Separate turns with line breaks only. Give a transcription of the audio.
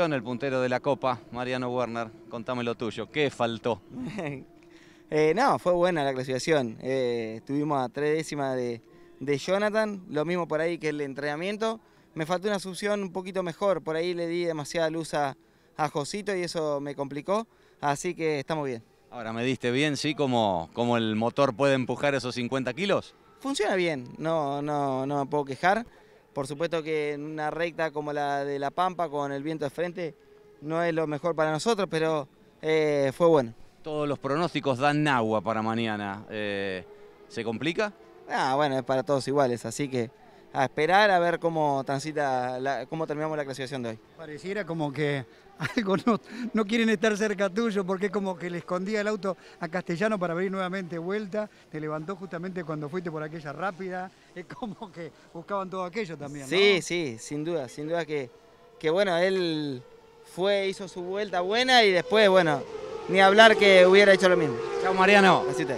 El puntero de la Copa, Mariano Werner, contame lo tuyo, ¿qué faltó?
Eh, no, fue buena la clasificación. Eh, estuvimos a tres décimas de, Jonathan, lo mismo por ahí que el entrenamiento. Me faltó una succión un poquito mejor, por ahí le di demasiada luz a, Josito y eso me complicó, así que estamos bien.
Ahora, ¿me diste bien, sí, como, como el motor puede empujar esos 50 kilos?
Funciona bien, no, no, no me puedo quejar. Por supuesto que en una recta como la de La Pampa, con el viento de frente, no es lo mejor para nosotros, pero eh, fue bueno.
Todos los pronósticos dan agua para mañana. Eh, ¿Se complica? Ah, bueno,
es para todos iguales, así que a esperar a ver cómo transita, la, cómo terminamos la clasificación de hoy.
Pareciera como que algo no, quieren estar cerca tuyo porque es como que le escondía el auto a Castellano para abrir nuevamente vuelta, te levantó justamente cuando fuiste por aquella rápida, es como que buscaban todo aquello también. Sí,
sí, sin duda, sin duda que, que bueno, él fue, hizo su vuelta buena y después, bueno, ni hablar que hubiera hecho lo mismo. Chao Mariano. Así te